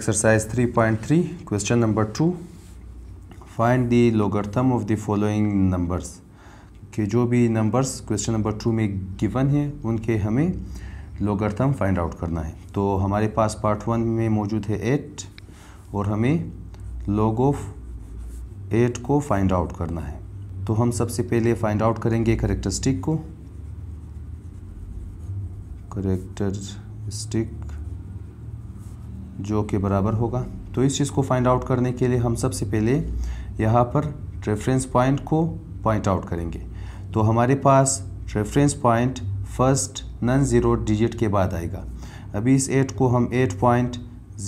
exercise 3.3 question number 2 find the logarithm of the following numbers कि जो भी numbers question number 2 में given है उनके हमें logarithm find out करना है तो हमारे पास part 1 में मौजूद है 8 और हमें log of 8 को find out करना है तो हम सबसे पहले find out करेंगे characteristic को characteristic जो के बराबर होगा तो इस चीज़ को फाइंड आउट करने के लिए हम सबसे पहले यहाँ पर रेफरेंस पॉइंट को पॉइंट आउट करेंगे तो हमारे पास reference point first non zero digit के बाद आएगा अभी इस एट को हम eight point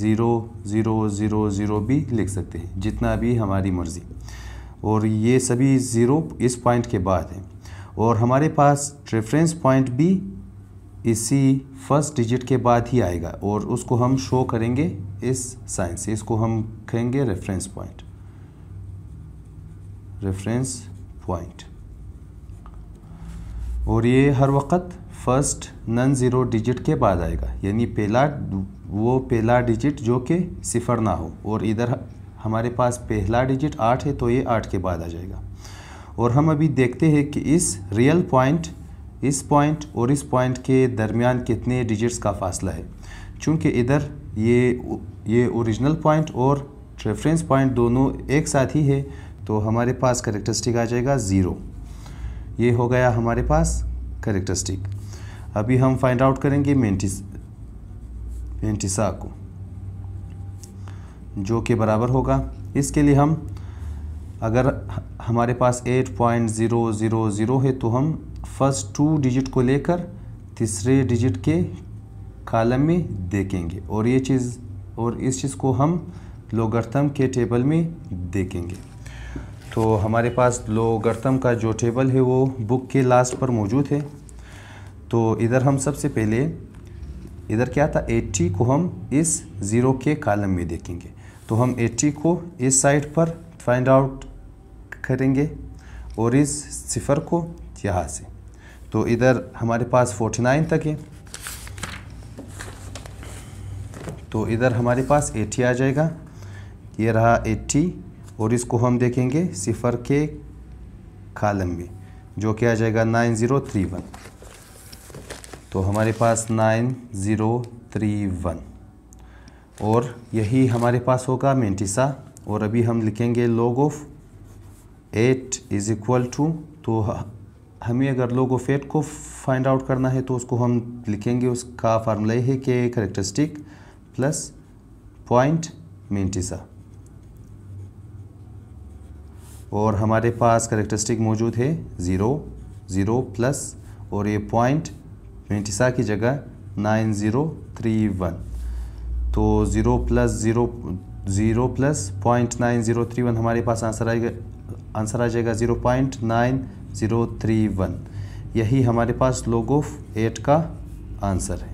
zero zero zero zero भी लिख सकते हैं जितना भी हमारी मर्ज़ी और ये सभी ज़ीरो इस पॉइंट के बाद हैं और हमारे पास रेफरेंस पॉइंट भी इसी फर्स्ट डिजिट के बाद ही आएगा और उसको हम शो करेंगे इस साइन से इसको हम कहेंगे रेफरेंस पॉइंट रेफरेंस पॉइंट और ये हर वक्त फर्स्ट नन ज़ीरो डिजिट के बाद आएगा यानी पहला वो पहला डिजिट जो कि सिफर ना हो और इधर हमारे पास पहला डिजिट आठ है तो ये आठ के बाद आ जाएगा और हम अभी देखते हैं कि इस रियल पॉइंट इस पॉइंट और इस पॉइंट के दरमियान कितने डिजिट्स का फासला है चूँकि इधर ये ये ओरिजिनल पॉइंट और रेफरेंस पॉइंट दोनों एक साथ ही है तो हमारे पास करेक्टरिस्टिक आ जाएगा ज़ीरो ये हो गया हमारे पास करेक्टरिस्टिक अभी हम फाइंड आउट करेंगे मेंटिस मेंटिसा को जो के बराबर होगा इसके लिए हम अगर हमारे पास eight point zero zero zero है तो हम फर्स्ट टू डिजिट को लेकर तीसरे डिजिट के कालम में देखेंगे और ये चीज़ और इस चीज़ को हम लोगर्थम के टेबल में देखेंगे तो हमारे पास लोगर्थम का जो टेबल है वो बुक के लास्ट पर मौजूद है तो इधर हम सबसे पहले इधर क्या था 80 को हम इस ज़ीरो के कॉलम में देखेंगे तो हम 80 को इस साइड पर फाइंड आउट करेंगे और इस सिफर को यहाँ से तो इधर हमारे पास 49 तक है तो इधर हमारे पास 80 आ जाएगा ये रहा 80 और इसको हम देखेंगे सिफ़र के कालम में जो कि आ जाएगा 9031 तो हमारे पास 9031 और यही हमारे पास होगा मेंटिसा और अभी हम लिखेंगे log of eight is equal to तो हमें अगर लोगो फेट को फाइंड आउट करना है तो उसको हम लिखेंगे उसका फार्मूला है के करेक्टरिस्टिक प्लस पॉइंट मेंटिसा और हमारे पास करेक्टरिस्टिक मौजूद है ज़ीरो ज़ीरो प्लस और ये पॉइंट मेंटिसा की जगह नाइन ज़ीरो थ्री वन तो zero plus zero zero plus point nine zero three one हमारे पास आंसर आएगा आंसर आ जाएगा zero point nine zero three one यही हमारे पास लोग ऑफ एट का आंसर है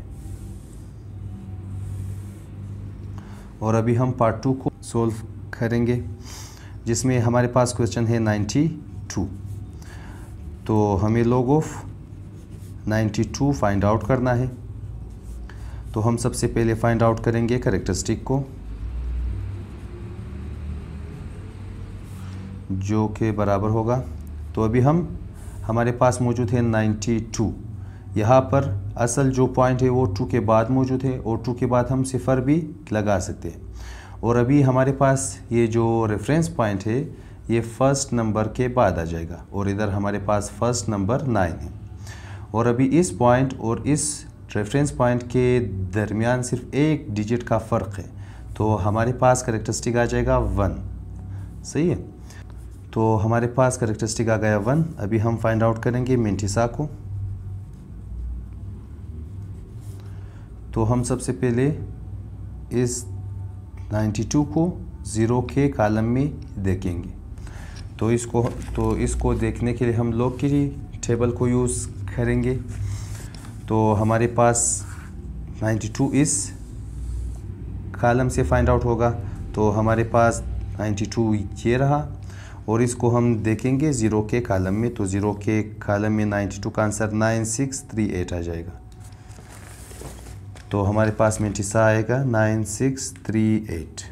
और अभी हम पार्ट टू को सोल्व करेंगे जिसमें हमारे पास क्वेश्चन है नाइन्टी टू तो हमें log of ninety two find out करना है तो हम सबसे पहले फाइंड आउट करेंगे करेक्टरिस्टिक को जो के बराबर होगा तो अभी हम हमारे पास मौजूद है 92 यहाँ पर असल जो पॉइंट है वो टू के बाद मौजूद है और टू के बाद हम सिफ़र भी लगा सकते हैं और अभी हमारे पास ये जो रेफरेंस पॉइंट है ये फर्स्ट नंबर के बाद आ जाएगा और इधर हमारे पास फर्स्ट नंबर नाइन है और अभी इस पॉइंट और इस रेफरेंस पॉइंट के दरमियान सिर्फ एक डिजिट का फ़र्क है तो हमारे पास करेक्टरिस्टिक आ जाएगा वन सही है तो हमारे पास करेक्टरिस्टिक आ गया वन अभी हम फाइंड आउट करेंगे मेंटिसा को तो हम सबसे पहले इस 92 को ज़ीरो के कालम में देखेंगे तो इसको तो इसको देखने के लिए हम लोग की टेबल को यूज़ करेंगे तो हमारे पास 92 इस कॉलम से फाइंड आउट होगा तो हमारे पास 92 ये रहा और इसको हम देखेंगे ज़ीरो के कालम में तो ज़ीरो के कालम में नाइन्टी टू का answer nine six three eight आ जाएगा तो हमारे पास में टिसा आएगा नाइन सिक्स थ्री एट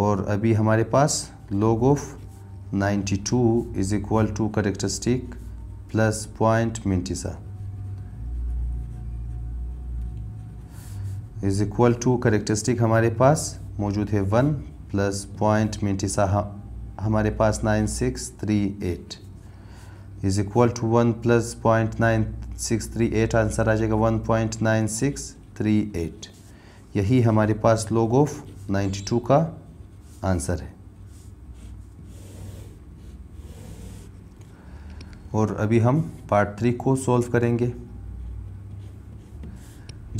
और अभी हमारे पास log of 92 is equal to characteristic plus point mantissa is equal to characteristic हमारे पास मौजूद है वन प्लस पॉइंट मिनटिसा हमारे पास nine six three eight is equal to one plus point nine six three eight answer आ जाएगा one point nine six three eight यही हमारे पास लोग ऑफ नाइन्टी टू का आंसर है और अभी हम पार्ट थ्री को सॉल्व करेंगे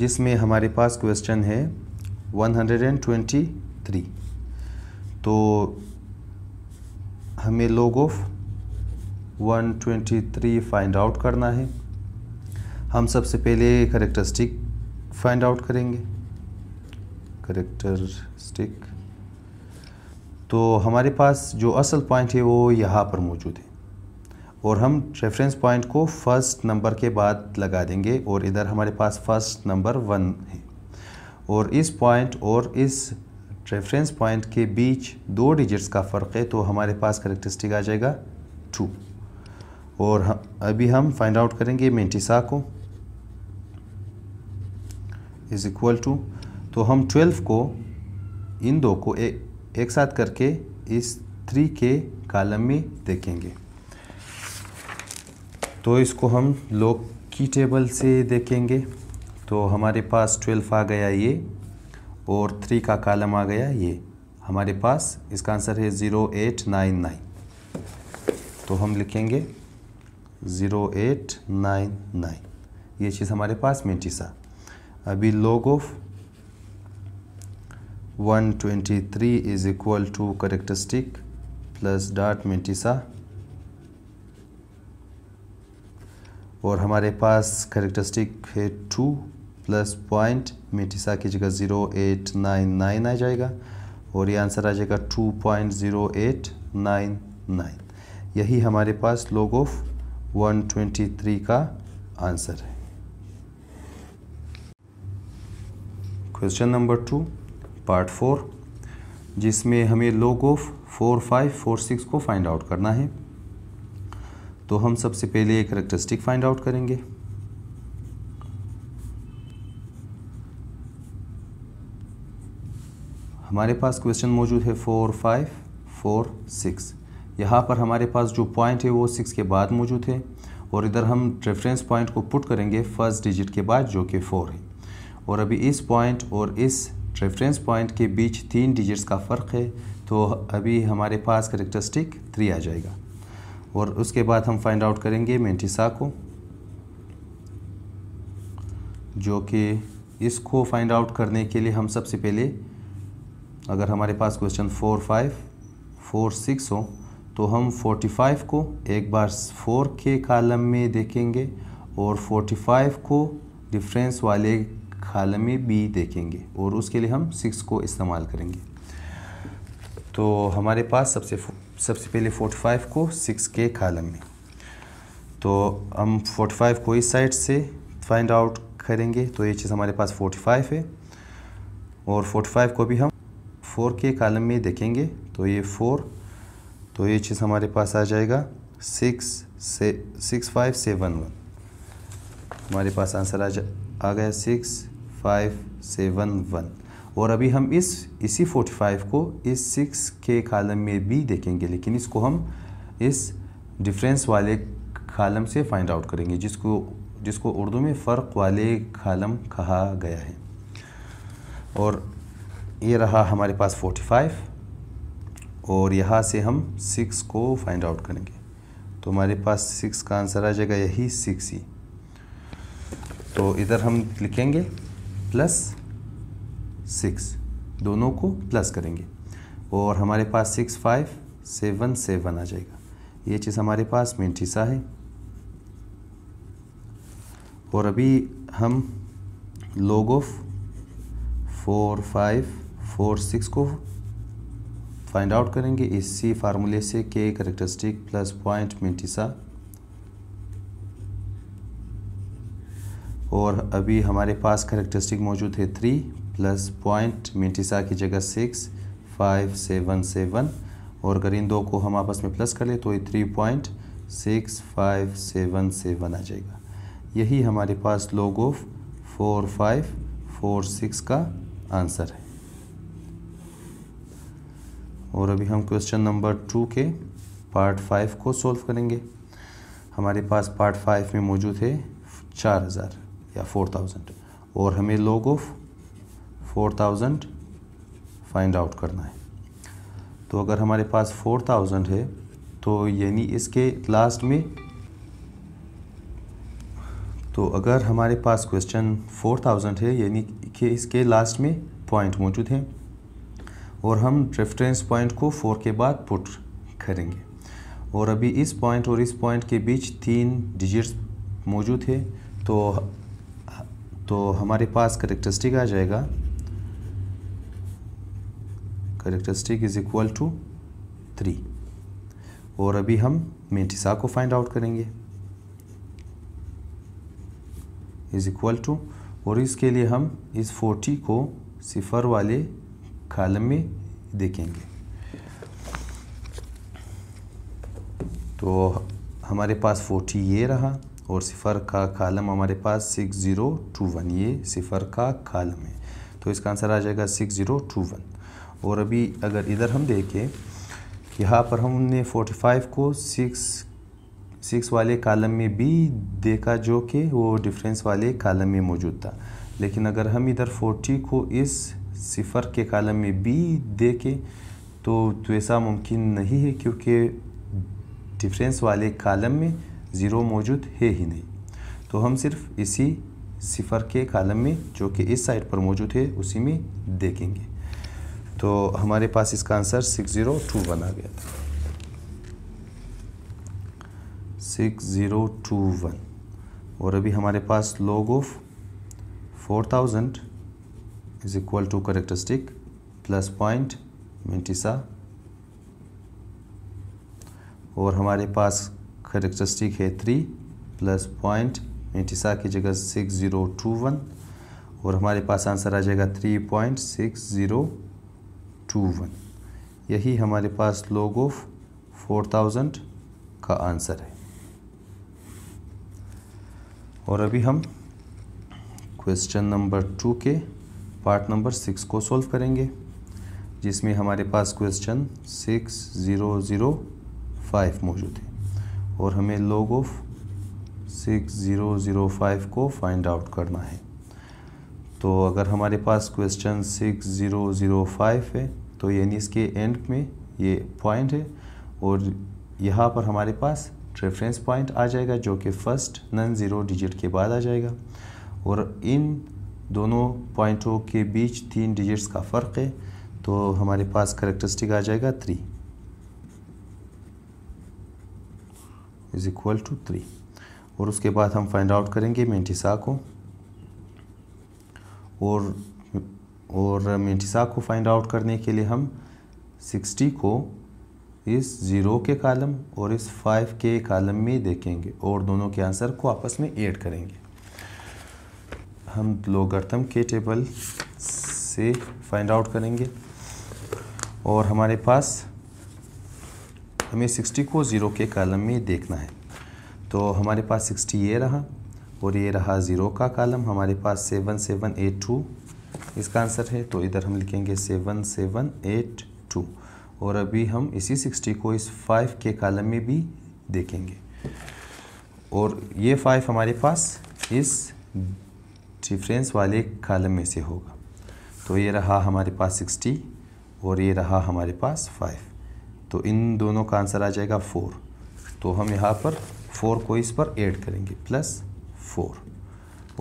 जिसमें हमारे पास क्वेश्चन है one hundred and twenty three तो हमें लोग ऑफ 123 फाइंड आउट करना है हम सबसे पहले करेक्टरिस्टिक फाइंड आउट करेंगे करेक्टरिस्टिक तो हमारे पास जो असल पॉइंट है वो यहाँ पर मौजूद है और हम रेफरेंस पॉइंट को फर्स्ट नंबर के बाद लगा देंगे और इधर हमारे पास फर्स्ट नंबर वन है और इस पॉइंट और इस रेफरेंस पॉइंट के बीच दो डिजिट्स का फ़र्क है तो हमारे पास करेक्टरिस्टिक आ जाएगा टू और हम अभी हम फाइंड आउट करेंगे मेंटिसा को इज़ इक्वल टू तो हम ट्वेल्व को इन दो को ए, एक साथ करके इस थ्री के कालम में देखेंगे तो इसको हम लोग की टेबल से देखेंगे तो हमारे पास ट्वेल्व आ गया ये और थ्री का कालम आ गया ये हमारे पास इसका आंसर है ज़ीरो एट नाइन नाइन तो हम लिखेंगे ज़ीरो एट नाइन नाइन ये चीज़ हमारे पास मेटिसा अभी log of 123 is equal to characteristic plus dot mantissa और हमारे पास करेक्टरिस्टिक है टू प्लस पॉइंट मेटिसा की जगह ज़ीरो एट नाइन नाइन आ जाएगा और ये आंसर आ जाएगा two point zero eight nine nine यही हमारे पास log of one twenty three का आंसर है question number two part four जिसमें हमें log of four five four six को फाइंड आउट करना है तो हम सबसे पहले एक करेक्टरिस्टिक फाइंड आउट करेंगे हमारे पास क्वेश्चन मौजूद है फोर फाइव फोर सिक्स यहाँ पर हमारे पास जो पॉइंट है वो सिक्स के बाद मौजूद है और इधर हम रेफरेंस पॉइंट को पुट करेंगे फर्स्ट डिजिट के बाद जो कि फोर है और अभी इस पॉइंट और इस रेफरेंस पॉइंट के बीच तीन डिजिट्स का फ़र्क है तो अभी हमारे पास करेक्टरिस्टिक थ्री आ जाएगा और उसके बाद हम फाइंड आउट करेंगे मेंटिसा को जो कि इसको फाइंड आउट करने के लिए हम सबसे पहले अगर हमारे पास question four five four six हो तो हम 45 को एक बार 4 के कालम में देखेंगे और 45 को डिफरेंस वाले कॉलम में भी देखेंगे और उसके लिए हम 6 को इस्तेमाल करेंगे तो हमारे पास सबसे सबसे पहले 45 को 6 के कालम में तो हम 45 को इस साइड से फाइंड आउट करेंगे तो ये चीज़ हमारे पास 45 है और 45 को भी हम फोर के कालम में देखेंगे तो ये फोर तो ये चीज़ हमारे पास आ जाएगा सिक्स से सिक्स फाइव सेवन वन हमारे पास आंसर आ जा आ गया सिक्स फाइव सेवन वन और अभी हम इस इसी फोर्टी फाइव को इस सिक्स के कालम में भी देखेंगे लेकिन इसको हम इस डिफरेंस वाले कालम से फाइंड आउट करेंगे जिसको जिसको उर्दू में फ़र्क वाले कॉलम कहा गया है और ये रहा हमारे पास 45 और यहाँ से हम 6 को फाइंड आउट करेंगे तो हमारे पास 6 का आंसर आ जाएगा यही सिक्स ही तो इधर हम लिखेंगे प्लस सिक्स दोनों को प्लस करेंगे और हमारे पास सिक्स फाइव सेवन सेवन आ जाएगा ये चीज़ हमारे पास मिनटी सा है और अभी हम log of four five four six को फाइंड आउट करेंगे इसी फार्मूले से के करेक्टरिस्टिक प्लस पॉइंट मिनटिसा और अभी हमारे पास करेक्टरिस्टिक मौजूद है थ्री प्लस पॉइंट मिनटिसा की जगह सिक्स फाइव सेवन सेवन और अगर इन दो को हम आपस में प्लस कर ले तो ये three point six five seven seven आ जाएगा यही हमारे पास log of four five four six का आंसर है और अभी हम क्वेश्चन नंबर टू के पार्ट फाइव को सॉल्व करेंगे हमारे पास पार्ट फाइव में मौजूद है चार हज़ार या फोर थाउजेंड और हमें log of four thousand find out करना है तो अगर हमारे पास फोर थाउजेंड है तो यानी इसके लास्ट में तो अगर हमारे पास क्वेश्चन फोर थाउजेंड है यानी कि इसके लास्ट में पॉइंट मौजूद हैं और हम रेफरेंस पॉइंट को फोर के बाद पुट करेंगे और अभी इस पॉइंट और इस पॉइंट के बीच तीन डिजिट्स मौजूद है तो तो हमारे पास करेक्टरिस्टिक आ जाएगा characteristic is equal to three और अभी हम मेंटिसा को फाइंड आउट करेंगे इज इक्वल टू और इसके लिए हम इस फोर्टी को सिफर वाले कालम में देखेंगे तो हमारे पास फोर्टी ये रहा और सिफर का कालम हमारे पास सिक्स ज़ीरो टू वन ये सिफर का कालम है तो इसका आंसर आ जाएगा सिक्स ज़ीरो टू वन और अभी अगर इधर हम देखें यहाँ पर हमने फोर्टी फाइव को सिक्स सिक्स वाले कालम में भी देखा जो कि वो डिफरेंस वाले कालम में मौजूद था लेकिन अगर हम इधर फोर्टी को इस सिफ़र के कालम में बी दे के तो, तो ऐसा मुमकिन नहीं है क्योंकि डिफरेंस वाले कालम में ज़ीरो मौजूद है ही नहीं तो हम सिर्फ इसी सिफ़र के कालम में जो कि इस साइड पर मौजूद है उसी में देखेंगे तो हमारे पास इसका answer six zero two one आ गया था सिक्स ज़ीरो टू वन और अभी हमारे पास log of four thousand is equal to characteristic plus point mantissa और हमारे पास करेक्टरिस्टिक है थ्री प्लस पॉइंट मिनटिसा की जगह सिक्स ज़ीरो टू वन और हमारे पास आंसर आ जाएगा three point six zero two one यही हमारे पास लोग ऑफ फोर थाउजेंड का आंसर है और अभी हम क्वेश्चन नंबर टू के पार्ट नंबर सिक्स को सॉल्व करेंगे जिसमें हमारे पास question six zero zero five मौजूद है और हमें log of six zero zero five को फाइंड आउट करना है तो अगर हमारे पास question six zero zero five है तो यानी इसके एंड में ये पॉइंट है और यहाँ पर हमारे पास रेफरेंस पॉइंट आ जाएगा जो कि फ़र्स्ट नन ज़ीरो डिजिट के बाद आ जाएगा और इन दोनों पॉइंटों के बीच तीन डिजिट्स का फ़र्क है तो हमारे पास करेक्टरिस्टिक आ जाएगा three is equal to three और उसके बाद हम फाइंड आउट करेंगे मेंटिसा को और और मेंटिसा को फाइंड आउट करने के लिए हम सिक्सटी को इस ज़ीरो के कालम और इस फाइव के कालम में देखेंगे और दोनों के आंसर को आपस में ऐड करेंगे हम लोगर्थम के टेबल से फाइंड आउट करेंगे और हमारे पास हमें 60 को ज़ीरो के कॉलम में देखना है तो हमारे पास 60 ये रहा और ये रहा ज़ीरो का कॉलम हमारे पास सेवन सेवन एट टू इसका आंसर है तो इधर हम लिखेंगे सेवन सेवन एट टू और अभी हम इसी 60 को इस 5 के कॉलम में भी देखेंगे और ये 5 हमारे पास इस डिफरेंस वाले कॉलम में से होगा तो ये रहा हमारे पास 60 और ये रहा हमारे पास 5 तो इन दोनों का आंसर आ जाएगा 4 तो हम यहाँ पर 4 को इस पर ऐड करेंगे प्लस 4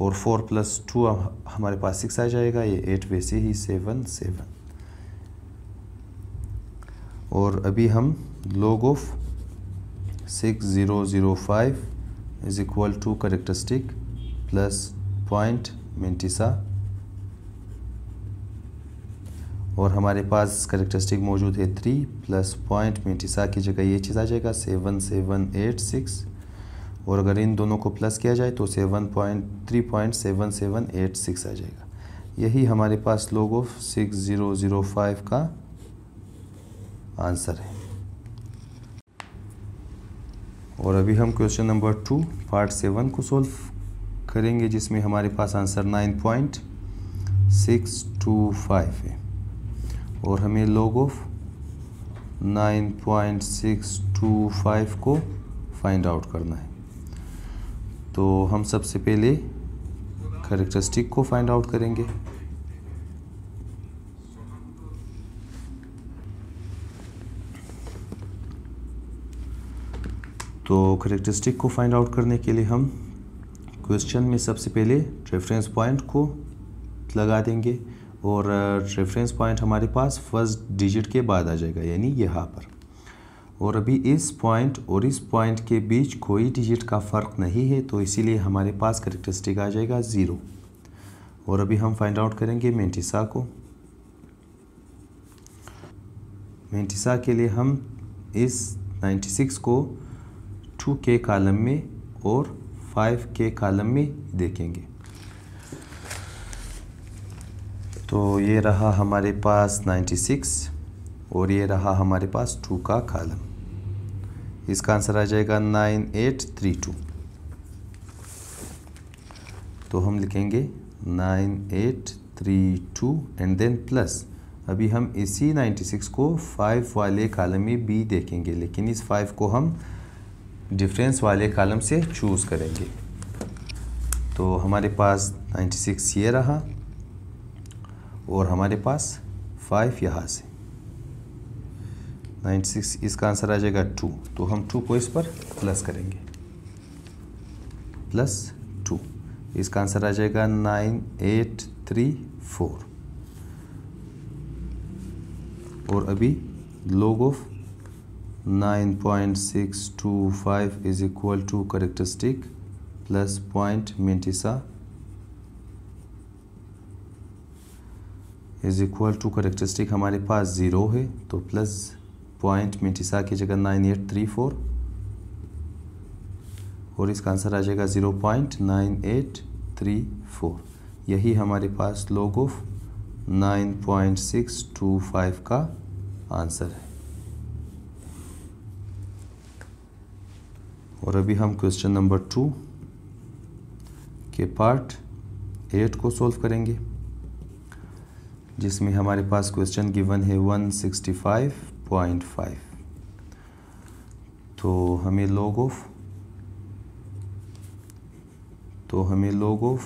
और 4 प्लस टू हमारे पास 6 आ जाएगा ये एट वैसे ही सेवन सेवन और अभी हम zero zero 6005 is equal to characteristic plus point mantissa और हमारे पास करेक्टरिस्टिक मौजूद है थ्री प्लस पॉइंट मिनटिसा की जगह ये चीज़ आ जाएगा सेवन सेवन एट सिक्स और अगर इन दोनों को प्लस किया जाए तो seven point three point seven seven eight six आ जाएगा यही हमारे पास log of six zero zero five का आंसर है और अभी हम question number two part seven को सॉल्व करेंगे जिसमें हमारे पास answer nine point six two five है और हमें log of nine point six two five को फाइंड आउट करना है तो हम सबसे पहले करेक्टरिस्टिक को फाइंड आउट करेंगे तो करेक्टरिस्टिक को फाइंड आउट करने के लिए हम क्वेश्चन में सबसे पहले रेफरेंस पॉइंट को लगा देंगे और रेफरेंस पॉइंट हमारे पास फर्स्ट डिजिट के बाद आ जाएगा यानी यहाँ पर और अभी इस पॉइंट और इस पॉइंट के बीच कोई डिजिट का फ़र्क नहीं है तो इसीलिए हमारे पास करेक्टरिस्टिक आ जाएगा ज़ीरो और अभी हम फाइंड आउट करेंगे मेंटिसा को मेंटिसा के लिए हम इस 96 को के कॉलम में और फाइव के कॉलम में देखेंगे तो ये रहा हमारे पास 96 और ये रहा हमारे पास टू का कॉलम इसका आंसर आ जाएगा 9832 तो हम लिखेंगे 9832 एंड देन प्लस अभी हम इसी 96 को 5 वाले कॉलम में बी देखेंगे लेकिन इस 5 को हम डिफरेंस वाले कॉलम से चूज़ करेंगे तो हमारे पास 96 ये रहा और हमारे पास 5 यहाँ से 96 इसका आंसर आ जाएगा 2 तो हम 2 को इस पर प्लस करेंगे प्लस 2 इसका आंसर आ जाएगा नाइन एट थ्री फोर और अभी log of 9.625 is equal to characteristic plus point mintisa is equal to characteristic हमारे पास ज़ीरो है तो प्लस पॉइंट मिटिसा की जगह नाइन एट थ्री फोर और इसका आंसर आ जाएगा zero point nine eight three four यही हमारे पास log of nine point six two five का आंसर है और अभी हम क्वेश्चन नंबर टू के पार्ट एट को सॉल्व करेंगे जिसमें हमारे पास क्वेश्चन गिवन है 165.5 तो हमें लॉग ऑफ तो हमें लॉग ऑफ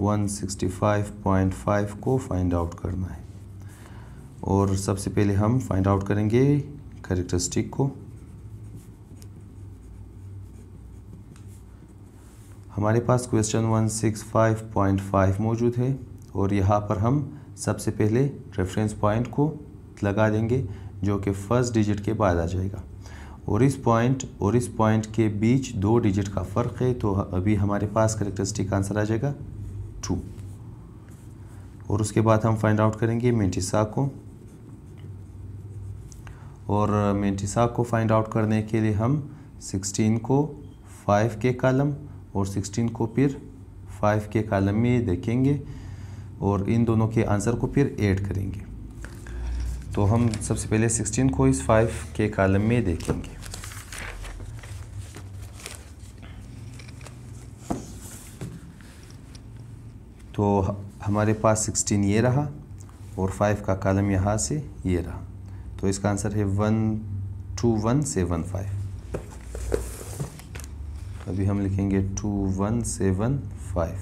165.5 को फाइंड आउट करना है और सबसे पहले हम फाइंड आउट करेंगे करेक्टरिस्टिक को हमारे पास क्वेश्चन 165.5 मौजूद है और यहाँ पर हम सबसे पहले रेफरेंस पॉइंट को लगा देंगे जो कि फर्स्ट डिजिट के बाद आ जाएगा और इस पॉइंट और इस पॉइंट के बीच दो डिजिट का फ़र्क है तो अभी हमारे पास करेक्टरिस्टिक आंसर आ जाएगा टू और उसके बाद हम फाइंड आउट करेंगे मेंटिसा को और मेंटिसा को फाइंड आउट करने के लिए हम 16 को 5 के कॉलम और 16 को फिर 5 के कालम में देखेंगे और इन दोनों के आंसर को फिर ऐड करेंगे तो हम सबसे पहले 16 को इस 5 के कालम में देखेंगे तो हमारे पास 16 ये रहा और 5 का कालम यहाँ से ये रहा तो इसका आंसर है one two one seven five अभी हम लिखेंगे टू वन सेवन फाइव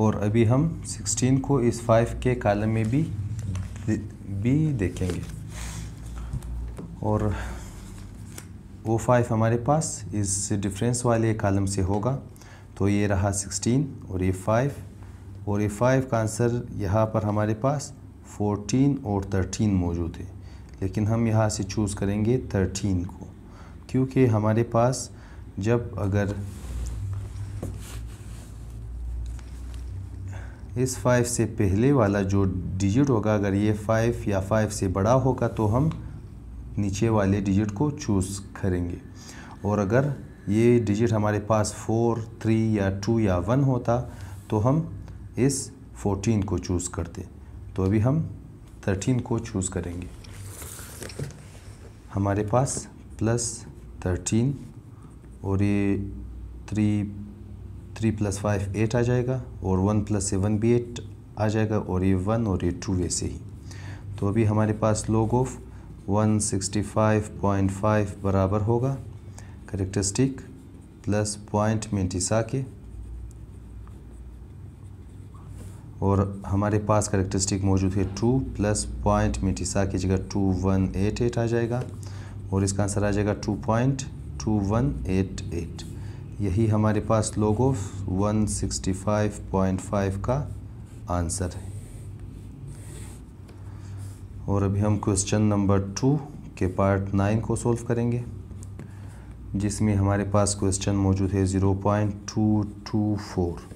और अभी हम सिक्सटीन को इस फाइव के कालम में भी भी देखेंगे और वो फाइव हमारे पास इस डिफरेंस वाले कालम से होगा तो ये रहा सिक्सटीन और ये फाइव और ये फाइव का आंसर यहाँ पर हमारे पास फोर्टीन और थर्टीन मौजूद है लेकिन हम यहाँ से चूज़ करेंगे थर्टीन को क्योंकि हमारे पास जब अगर इस फाइव से पहले वाला जो डिजिट होगा अगर ये फाइव या फाइव से बड़ा होगा तो हम नीचे वाले डिजिट को चूज़ करेंगे और अगर ये डिजिट हमारे पास फोर थ्री या टू या वन होता तो हम इस फोर्टीन को चूज़ करते तो अभी हम थर्टीन को चूज़ करेंगे हमारे पास प्लस थर्टीन और ये three three plus five eight आ जाएगा और वन प्लस सेवन भी एट आ जाएगा और ये वन और ये टू वैसे ही तो अभी हमारे पास log of one sixty five point five बराबर होगा करेक्टरिस्टिक प्लस पॉइंट मेंटिसा के और हमारे पास करेक्टरिस्टिक मौजूद है टू प्लस पॉइंट मेटिसा की जगह टू वन एट एट आ जाएगा और इसका आंसर आ जाएगा two point two one eight eight यही हमारे पास लोगो 165.5 का आंसर है और अभी हम क्वेश्चन नंबर टू के पार्ट नाइन को सॉल्व करेंगे जिसमें हमारे पास क्वेश्चन मौजूद है zero point two two four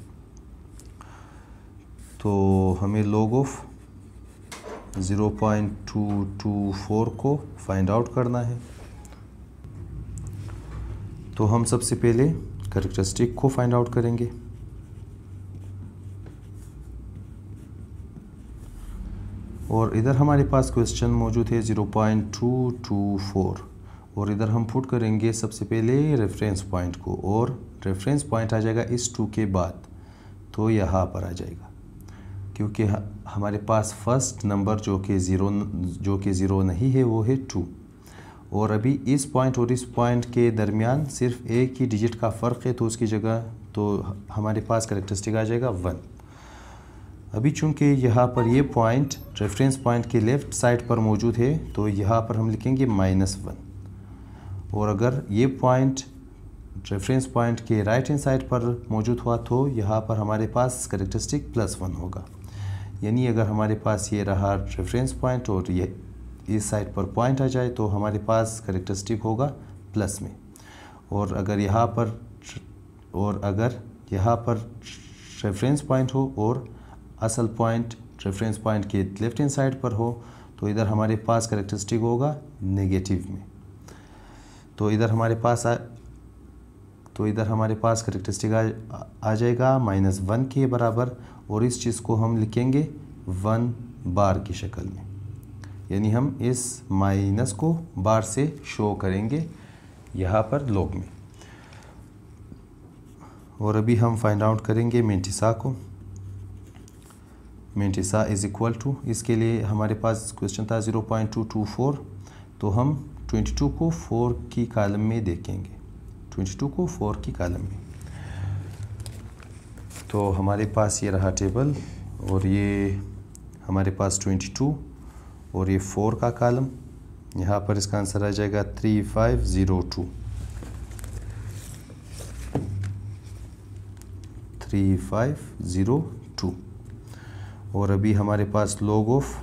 तो हमें लोग ऑफ 0.224 को फाइंड आउट करना है तो हम सबसे पहले करेक्टरिस्टिक को फाइंड आउट करेंगे और इधर हमारे पास क्वेश्चन मौजूद है 0.224 और इधर हम पुट करेंगे सबसे पहले रेफरेंस पॉइंट को और रेफरेंस पॉइंट आ जाएगा इस टू के बाद तो यहाँ पर आ जाएगा क्योंकि हमारे पास फर्स्ट नंबर जो कि ज़ीरो जो कि ज़ीरो नहीं है वो है टू और अभी इस पॉइंट और इस पॉइंट के दरमियान सिर्फ एक ही डिजिट का फ़र्क है तो उसकी जगह तो हमारे पास करेक्टरिस्टिक आ जाएगा वन अभी चूंकि यहाँ पर ये पॉइंट रेफरेंस पॉइंट के लेफ़्ट साइड पर मौजूद है तो यहाँ पर हम लिखेंगे माइनस वन और अगर ये पॉइंट रेफरेंस पॉइंट के राइट हैंड साइड पर मौजूद हुआ तो यहाँ पर हमारे पास करेक्टरिस्टिक प्लस वन होगा यानी अगर हमारे पास ये रहा रेफरेंस पॉइंट और ये इस साइड पर पॉइंट आ जाए तो हमारे पास करेक्टरिस्टिक होगा प्लस में और अगर यहाँ पर और अगर यहाँ पर रेफरेंस पॉइंट हो और असल पॉइंट रेफरेंस पॉइंट के लेफ्ट हैंड साइड पर हो तो इधर हमारे पास करेक्टरिस्टिक होगा नेगेटिव में तो इधर हमारे पास आ, तो इधर हमारे पास करेक्टरिस्टिक आ, आ जाएगा माइनस वन के बराबर और इस चीज़ को हम लिखेंगे वन बार की शक्ल में यानी हम इस माइनस को बार से शो करेंगे यहाँ पर लोग में और अभी हम फाइंड आउट करेंगे मेंटिसा को मेंटिसा इज़ इक्वल टू इसके लिए हमारे पास क्वेश्चन था zero point two two four तो हम ट्वेंटी टू को फोर की कालम में देखेंगे ट्वेंटी टू को फोर की कालम में तो हमारे पास ये रहा टेबल और ये हमारे पास 22 और ये फोर का कॉलम यहाँ पर इसका आंसर आ जाएगा three five zero two three five zero two और अभी हमारे पास log of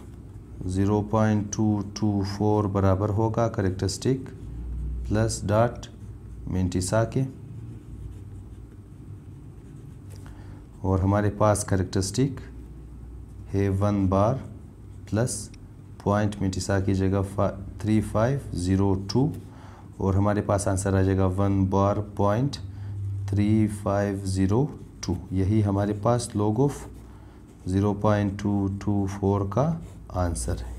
zero point two two four बराबर होगा करेक्टरिस्टिक प्लस डॉट मेंटिसा के और हमारे पास करेक्टरिस्टिक है one bar plus point mantissa की जगह थ्री फाइव ज़ीरो टू और हमारे पास आंसर आ जाएगा one bar point three five zero two यही हमारे पास log of zero point two two four का आंसर है